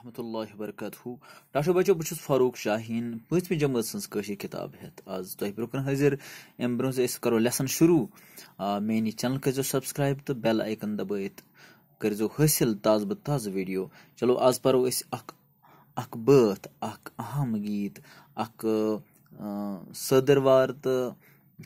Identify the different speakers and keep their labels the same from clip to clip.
Speaker 1: رحمۃ اللہ وبرکاتہ ڈاکٹر بچو بس فاروق شاہین پوچم جماعت سن کتاب ہزار بر حر ام بروی کرو لیسن شروع میان چینل کر سبسکرائب تو بل آکن دبئت کرو حاصل تاز بہ تاز ویڈیو چلو آز پارو بھت اہم گیت ادروار تو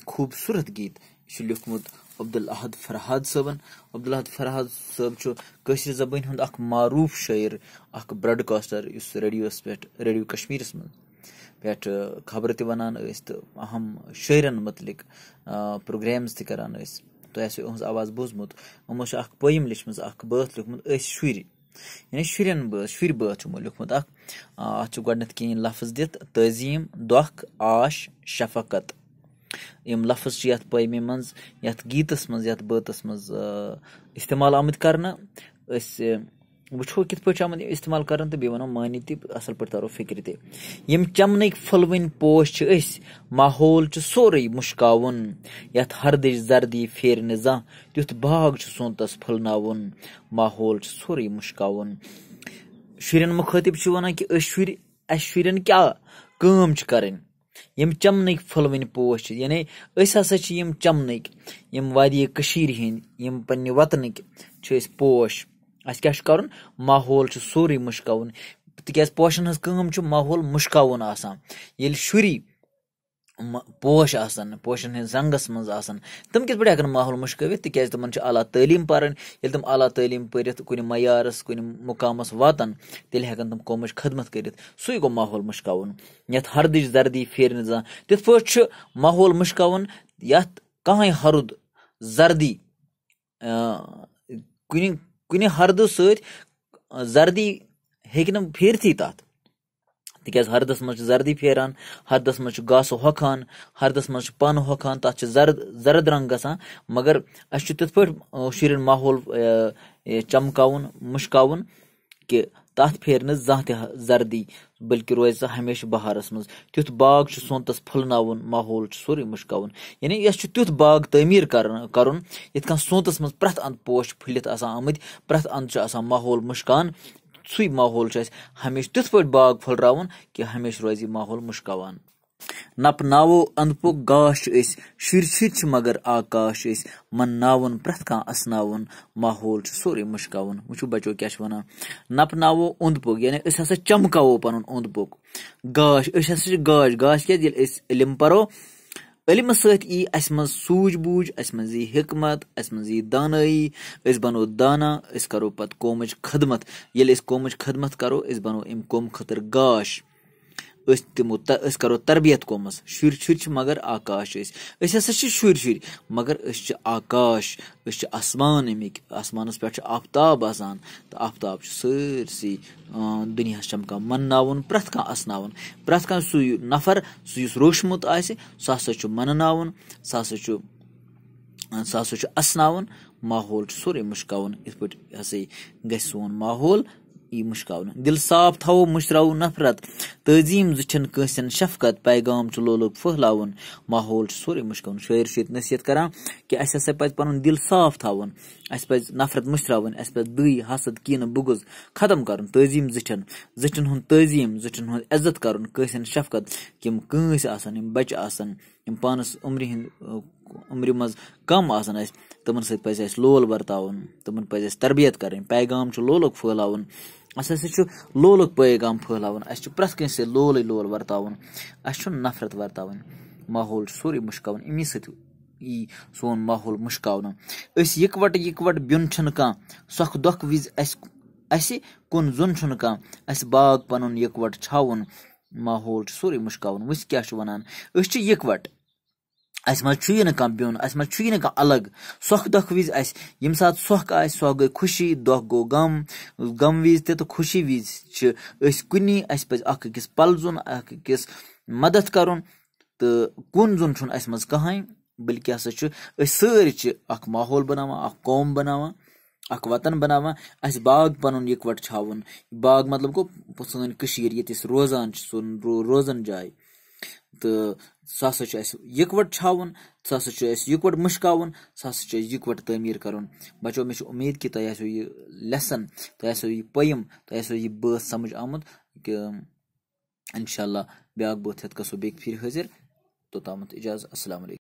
Speaker 1: خوبصورت گیت لوخمت عبد الاحد فرہاد صبن عبد الحد فرحاد صبر زبان ہند اخروف شاعر اخڈکاسٹر اس ریڈیوس پیڈو کشمیر مٹ خبر تنہم شاعر متعلق پروگرامز ترس تیس آواز بوزم اخب لمت شر یعنی شرین بر بات لوگ چھُ گوڈنیت کینٛہہ لفظ دِتھ دظیم دۄکھ آش شفقت یِم لفظ چھِ یَتھ یَتھ یَتھ منٛز منٛز منٛز گیٖتَس بٲتَس آمٕتۍ کَرنہٕ أسۍ وٕچھو یعت پیمے مز گیتس مز بھج تہٕ بیٚیہِ وَنو معنی تہِ اَصٕل پٲٹھۍ تَرو فِکرِ تہِ یِم چَمنٕکۍ پھٕلوٕنۍ پوش چھِ أسۍ ماحول سے سوری مشکا یا ہرد زردی باغ چھُ سونتَس پھٕلناوُن ماحول چھُ سورُے مُشکاوُن شُرٮ۪ن مُخٲطِب چھِ وَنان کہِ أسۍ شُرۍ اَسہِ شُرٮ۪ن کیٛاہ کٲم چھِ کَرٕنۍ یِم چَمنٕکۍ پھٕلوٕنۍ پوش چھِ یعنی أسۍ ہَسا چھِ یِم چَمنٕکۍ یِم واریاہ کٔشیٖرِ ہِنٛدۍ یِم پنٛنہِ وَطنٕکۍ چھِ أسۍ پوش اَسہِ کیٛاہ چھُ کَرُن ماحول چھُ سورُے مُشکاوُن تِکیٛازِ پوشَن ہٕنٛز کٲم چھِ ماحول مُشکاوُن آسان ییٚلہِ شُری پوش آسان پوشن ہن زنگس آسان تم کت پا ہاحول مشکوت تاز تعلیٰ تعلیم پارن تم اعلیٰ تعلیم پھر کن معیار کن مقام واتا تلے ہکن تم قومی خدمت کراحول مشکا یا ہرد زردی پھر زن تھی ماحول یت یا کرد زردی کن ہرد ستی ہیر تک ہردَس منٛز چھُ گاسہٕ ہۄکھان ہردَس منٛز چھُ پَن ہۄکھان تَتھ چھِ زرد زرد رنگ گژھان مگر چھُ تِتھ پٲٹھۍ شُرٮ۪ن ماحول چمکا مشکا کہ تک پھینک زردی بلکہ منٛز تیُتھ باغ چھُ تاغس پھلاؤن ماحول سوری مُشکاوُن یعنی اس تیُتھ باغ تعمیر کٔنۍ سوتس مز پرٛٮ۪تھ اند پوش آمٕتۍ پرٛٮ۪تھ اَنٛدٕ چھُ آسان ماحول مشکان سُے ماحول ہمیشہٕ ہمیشہ پٲٹھۍ باغ پھلر کہ ہمیشہ روز یہ ماحول مشکوان أسۍ اد پوک کانٛہہ شر ماحول من پریت مُشکاوُن اواحول سوری کیٛاہ وچو کیا نَپناوو اوٚنٛد پوک یعنی پَنُن چمکو پن گاش أسۍ ہَسا چھِ گاش گاش أسۍ علم پَرو منٛز یی حِکمت اَسہِ منٛز حکمت اس أسۍ بَنو دانا پَتہٕ قومٕچ خدمت یل قومٕچ خدمت کرو بنو ام قومہٕ خطر گاش أسۍ دِمو أسۍ کَرو تربیت کوٚمَس شُرۍ شُرۍ چھِ مگر آکاش أسۍ أسۍ ہَسا چھِ شُرۍ شُرۍ مگر أسۍ چھِ آکاش أسۍ چھِ آسمان اَمِکۍ آسمانَس پٮ۪ٹھ چھُ آفتاب آسان تہٕ آفتاب چھُ سٲرسٕے دُنیاہَس چَمکان مَنناوُن پرٛٮ۪تھ کانٛہہ اَسناوُن پرٛٮ۪تھ کانٛہہ سُے نَفر سُہ یُس روشمُت آسہِ سُہ ہَسا چھُ مَنناوُن سُہ ہَسا چھُ سُہ ہَسا چھُ اَسناوُن ماحول چھُ سورُے مُشکاوُن یِتھ پٲٹھۍ ہَسا گژھِ سون ماحول مُشکاونہٕ دِل صاف تھاوو مشرو نفرت تعظیم زن کنس شفقت پیغام چھُ لولُک پھٔہلاوُن ماحول چھُ چھُ سورُے مُشکاوُن شٲعر ییٚتہِ نصیٖحت کران کہِ اَسہِ ہسا پَزِ پَنُن دِل صاف تھاوُن اَسہِ پَزِ نفرت اَسہِ پَزِ دٕے حسد کیٖنہٕ بگز ختم کَرُن کرنا تعظیم زٹین ہُنٛد تعظیم زٹین ہُنٛد عزت کَرُن کرنس شفقت یِم یِم یِم بَچہِ پانَس عُمرِ ہِنٛدۍ عُمرِ منٛز کَم ہند اَسہِ من سۭتۍ پَزِ اَسہِ لول وَرتاوُن برتا پَزِ اَسہِ تربیت کَرٕنۍ پیغام چھُ لولُک پھٔہلاوُن اَسہِ ہَسا چھُ لولُک پٲغام پھٔہلاوُن اَسہِ چھُ پرٛٮ۪تھ کٲنٛسہِ سۭتۍ لولٕے لول وَرتاوُن اَسہِ چھُنہٕ نفرت وَرتاوٕنۍ ماحول چھُ سورُے مُشکاوُن اَمی سۭتۍ یی سون ماحول مُشکاونہٕ أسۍ یِکوَٹہٕ یِکوَٹہٕ بیُن چھُنہٕ کانٛہہ سۄکھ دۄکھ وِزِ اَسہِ اَسہِ کُن زوٚن چھُنہٕ کانٛہہ اَسہِ باغ پَنُن یِکوَٹہٕ چھاوُن ماحول چھُ سورُے مُشکاوُن وٕچھ کیٛاہ چھُ وَنان أسۍ چھِ یِکوَٹہٕ اس مہینے کہ بھون اس مہینے کہ الگ سخ دے سخ گئی خوشی دہ گم غم غم خوشی ویز توشی ویسے كنی پل ذنس مدد کر كو از کہیں بلکہ ہساچ ماحول بنانا اخ قوم بنانا اخ وطن بنانا اہ باغ پنوٹ چاہن باغ مطلب گو سی کش یت روزان سو روزن جائے تو سُہ ہسا چھُ اَسہِ یِکوَٹ چھاوُن سُہ ہسا چھُ اَسہِ یِکوَٹ مُشکاوُن سُہ ہسا چھُ اَسہِ یِکوَٹ تعمیٖر کَرُن بَچو مےٚ چھِ اُمید کہِ تۄہہِ آسیو یہِ لیسَن تۄہہِ آسیو یہِ پٔیِم تۄہہِ آسیو یہِ بٲتھ سَمٕجھ آمُت کہِ اِنشاء اللہ بیٛاکھ بٲتھ ہٮ۪تھ گژھو بیٚکہِ پھِرِ حٲضِر توٚتامَتھ اِجازت اَسلام علیکُم